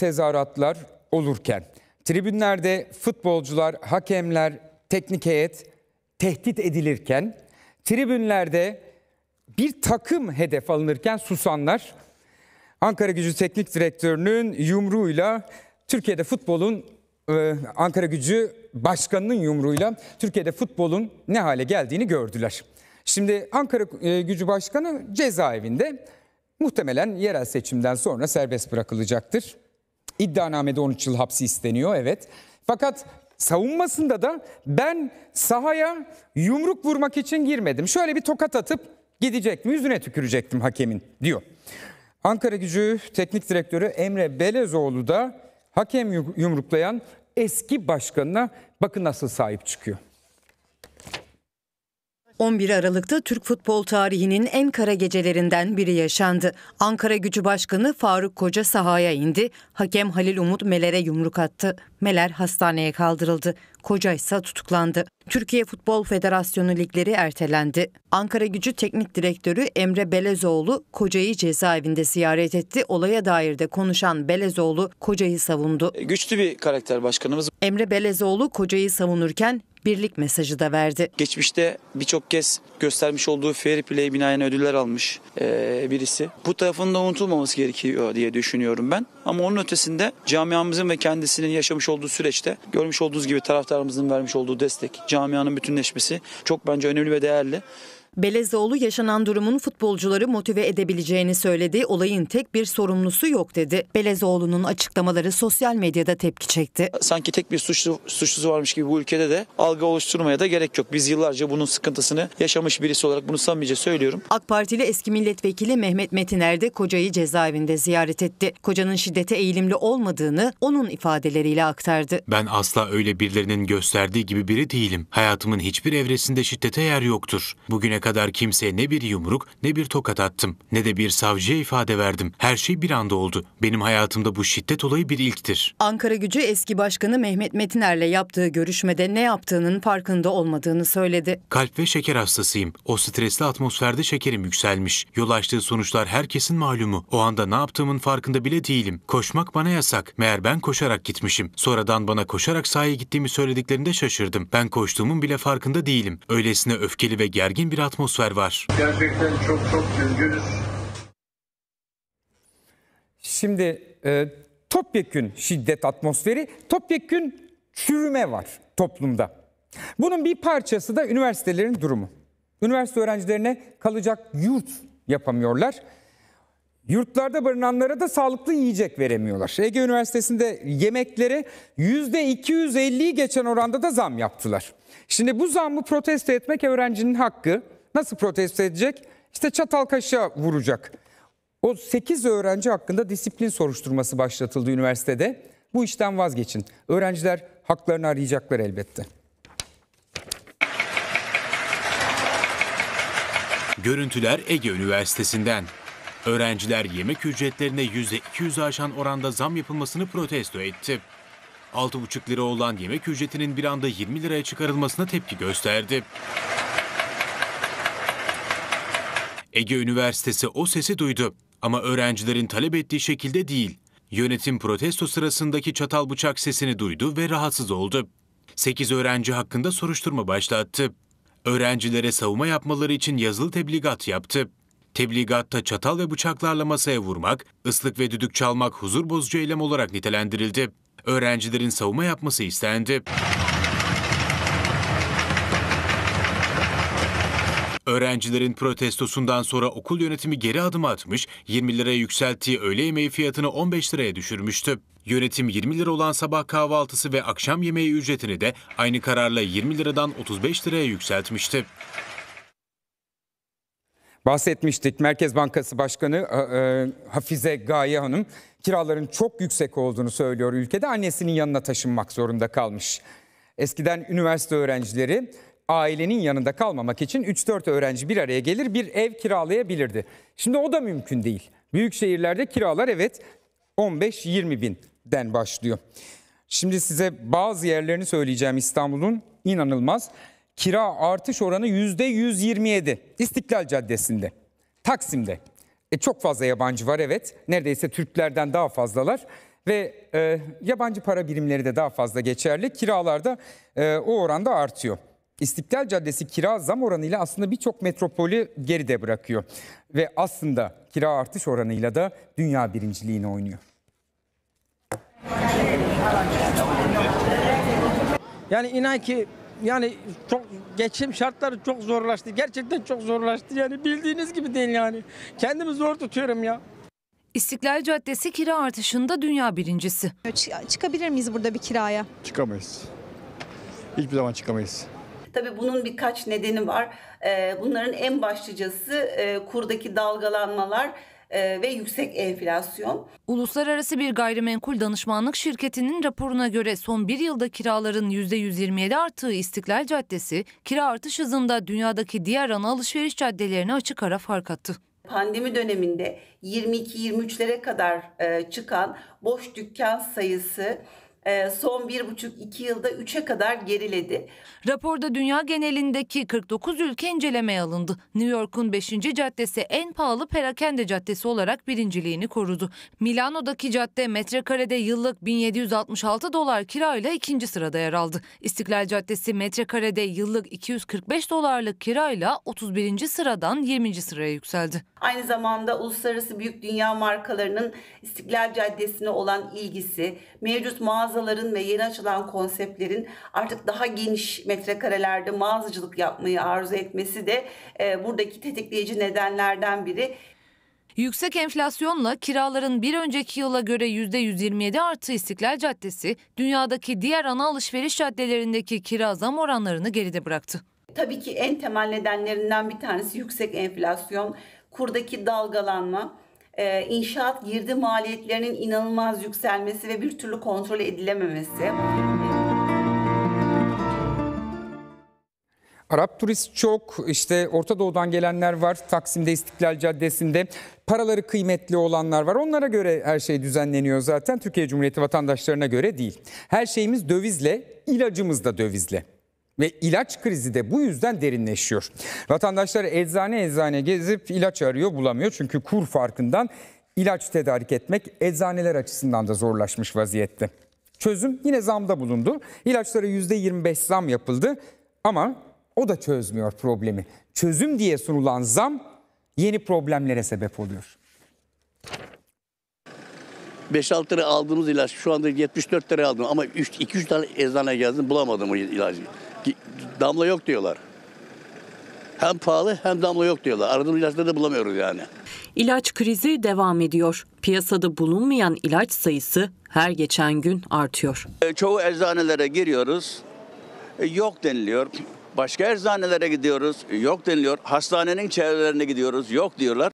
tezahüratlar olurken tribünlerde futbolcular, hakemler, teknik heyet tehdit edilirken tribünlerde bir takım hedef alınırken susanlar Ankara Gücü Teknik Direktörü'nün yumruğuyla Türkiye'de futbolun e, Ankara Gücü Başkanı'nın yumruğuyla Türkiye'de futbolun ne hale geldiğini gördüler. Şimdi Ankara e, Gücü Başkanı cezaevinde muhtemelen yerel seçimden sonra serbest bırakılacaktır. İddianamede 13 yıl hapsi isteniyor evet. Fakat savunmasında da ben sahaya yumruk vurmak için girmedim. Şöyle bir tokat atıp gidecektim yüzüne tükürecektim hakemin diyor. Ankara gücü teknik direktörü Emre Belezoğlu da hakem yumruklayan eski başkanına bakın nasıl sahip çıkıyor. 11 Aralık'ta Türk futbol tarihinin en kara gecelerinden biri yaşandı. Ankara Gücü Başkanı Faruk Koca sahaya indi. Hakem Halil Umut Meler'e yumruk attı. Meler hastaneye kaldırıldı. Koca ise tutuklandı. Türkiye Futbol Federasyonu ligleri ertelendi. Ankara Gücü Teknik Direktörü Emre Belezoğlu Koca'yı cezaevinde ziyaret etti. Olaya dair de konuşan Belezoğlu Koca'yı savundu. Güçlü bir karakter başkanımız. Emre Belezoğlu Koca'yı savunurken birlik mesajı da verdi. Geçmişte birçok kez göstermiş olduğu fair play binayen ödüller almış e, birisi. Bu tarafının da unutulmaması gerekiyor diye düşünüyorum ben. Ama onun ötesinde camiamızın ve kendisinin yaşamış olduğu süreçte görmüş olduğunuz gibi taraftarımızın vermiş olduğu destek, camianın bütünleşmesi çok bence önemli ve değerli. Belezoğlu yaşanan durumun futbolcuları motive edebileceğini söyledi. Olayın tek bir sorumlusu yok dedi. Belezoğlu'nun açıklamaları sosyal medyada tepki çekti. Sanki tek bir suçlu, suçlusu varmış gibi bu ülkede de algı oluşturmaya da gerek yok. Biz yıllarca bunun sıkıntısını yaşamış birisi olarak bunu samimice söylüyorum. AK Partili eski milletvekili Mehmet Metiner de kocayı cezaevinde ziyaret etti. Kocanın şiddete eğilimli olmadığını onun ifadeleriyle aktardı. Ben asla öyle birilerinin gösterdiği gibi biri değilim. Hayatımın hiçbir evresinde şiddete yer yoktur. Bugüne kadar kimseye ne bir yumruk ne bir tokat attım ne de bir savcıya ifade verdim. Her şey bir anda oldu. Benim hayatımda bu şiddet olayı bir ilktir. Ankara Gücü eski başkanı Mehmet Metiner'le yaptığı görüşmede ne yaptığının farkında olmadığını söyledi. Kalp ve şeker hastasıyım. O stresli atmosferde şekerim yükselmiş. Yol açtığı sonuçlar herkesin malumu. O anda ne yaptığımın farkında bile değilim. Koşmak bana yasak. Meğer ben koşarak gitmişim. Sonradan bana koşarak sahaya gittiğimi söylediklerinde şaşırdım. Ben koştuğumun bile farkında değilim. Öylesine öfkeli ve gergin bir atmosfer var. Gerçekten çok çok üzgünüz. Şimdi e, topyekün şiddet atmosferi, topyekün çürüme var toplumda. Bunun bir parçası da üniversitelerin durumu. Üniversite öğrencilerine kalacak yurt yapamıyorlar. Yurtlarda barınanlara da sağlıklı yiyecek veremiyorlar. Ege Üniversitesi'nde yemeklere %250'yi geçen oranda da zam yaptılar. Şimdi bu zamı protesto etmek öğrencinin hakkı. Nasıl protesto edecek? İşte çatal kaşığa vuracak. O 8 öğrenci hakkında disiplin soruşturması başlatıldı üniversitede. Bu işten vazgeçin. Öğrenciler haklarını arayacaklar elbette. Görüntüler Ege Üniversitesi'nden. Öğrenciler yemek ücretlerine %200 aşan oranda zam yapılmasını protesto etti. 6,5 lira olan yemek ücretinin bir anda 20 liraya çıkarılmasına tepki gösterdi. Ege Üniversitesi o sesi duydu ama öğrencilerin talep ettiği şekilde değil. Yönetim protesto sırasındaki çatal bıçak sesini duydu ve rahatsız oldu. 8 öğrenci hakkında soruşturma başlattı. Öğrencilere savunma yapmaları için yazılı tebligat yaptı. Tebligatta çatal ve bıçaklarla masaya vurmak, ıslık ve düdük çalmak huzur bozucu eylem olarak nitelendirildi. Öğrencilerin savunma yapması istendi. Öğrencilerin protestosundan sonra okul yönetimi geri adım atmış, 20 liraya yükselttiği öğle yemeği fiyatını 15 liraya düşürmüştü. Yönetim 20 lira olan sabah kahvaltısı ve akşam yemeği ücretini de aynı kararla 20 liradan 35 liraya yükseltmişti. Bahsetmiştik Merkez Bankası Başkanı e, e, Hafize Gaye Hanım kiraların çok yüksek olduğunu söylüyor ülkede annesinin yanına taşınmak zorunda kalmış. Eskiden üniversite öğrencileri ailenin yanında kalmamak için 3-4 öğrenci bir araya gelir bir ev kiralayabilirdi. Şimdi o da mümkün değil. Büyük şehirlerde kiralar evet 15-20 binden başlıyor. Şimdi size bazı yerlerini söyleyeceğim İstanbul'un inanılmaz. Kira artış oranı %127 İstiklal Caddesi'nde, Taksim'de. E çok fazla yabancı var evet. Neredeyse Türklerden daha fazlalar ve e, yabancı para birimleri de daha fazla geçerli. Kiralarda e, o oranda artıyor. İstiklal Caddesi kira zam oranıyla aslında birçok metropolü geride bırakıyor. Ve aslında kira artış oranıyla da dünya birinciliğini oynuyor. Yani inan ki yani çok geçim şartları çok zorlaştı. Gerçekten çok zorlaştı. Yani bildiğiniz gibi değil yani. Kendimi zor tutuyorum ya. İstiklal Caddesi kira artışında dünya birincisi. Çıkabilir miyiz burada bir kiraya? Çıkamayız. Hiçbir zaman çıkamayız. Tabii bunun birkaç nedeni var. Ee, bunların en başlıcası e, kurdaki dalgalanmalar e, ve yüksek enflasyon. Uluslararası bir gayrimenkul danışmanlık şirketinin raporuna göre son bir yılda kiraların %127 arttığı İstiklal Caddesi, kira artış hızında dünyadaki diğer ana alışveriş caddelerine açık ara fark attı pandemi döneminde 22-23'lere kadar e, çıkan boş dükkan sayısı e, son 1,5-2 yılda 3'e kadar geriledi. Raporda dünya genelindeki 49 ülke incelemeye alındı. New York'un 5. caddesi en pahalı perakende caddesi olarak birinciliğini korudu. Milano'daki cadde metrekarede yıllık 1766 dolar kirayla ikinci sırada yer aldı. İstiklal Caddesi metrekarede yıllık 245 dolarlık kirayla 31. sıradan 20. sıraya yükseldi. Aynı zamanda uluslararası büyük dünya markalarının İstiklal Caddesi'ne olan ilgisi, mevcut mağaza mağazaların ve yeni açılan konseptlerin artık daha geniş metrekarelerde mağazacılık yapmayı arzu etmesi de e, buradaki tetikleyici nedenlerden biri. Yüksek enflasyonla kiraların bir önceki yıla göre %127 arttığı İstiklal Caddesi, dünyadaki diğer ana alışveriş caddelerindeki kira zam oranlarını geride bıraktı. Tabii ki en temel nedenlerinden bir tanesi yüksek enflasyon, kurdaki dalgalanma, e, inşaat girdi maliyetlerinin inanılmaz yükselmesi ve bir türlü kontrol edilememesi. Arap turist çok işte Orta Doğu'dan gelenler var Taksim'de İstiklal Caddesi'nde paraları kıymetli olanlar var onlara göre her şey düzenleniyor zaten Türkiye Cumhuriyeti vatandaşlarına göre değil. Her şeyimiz dövizle ilacımız da dövizle. Ve ilaç krizi de bu yüzden derinleşiyor. Vatandaşlar eczane eczane gezip ilaç arıyor bulamıyor. Çünkü kur farkından ilaç tedarik etmek eczaneler açısından da zorlaşmış vaziyette. Çözüm yine zamda bulundu. İlaçlara %25 zam yapıldı ama o da çözmüyor problemi. Çözüm diye sunulan zam yeni problemlere sebep oluyor. 5-6 lira aldığımız ilaç şu anda 74 lira aldım ama 2-3 tane eczane gezdim bulamadım o ilacı. Damla yok diyorlar. Hem pahalı hem damla yok diyorlar. Aradığımız ilaçları da bulamıyoruz yani. İlaç krizi devam ediyor. Piyasada bulunmayan ilaç sayısı her geçen gün artıyor. E, çoğu eczanelere giriyoruz. E, yok deniliyor. Başka eczanelere gidiyoruz. E, yok deniliyor. Hastanenin çevrelerine gidiyoruz. Yok diyorlar.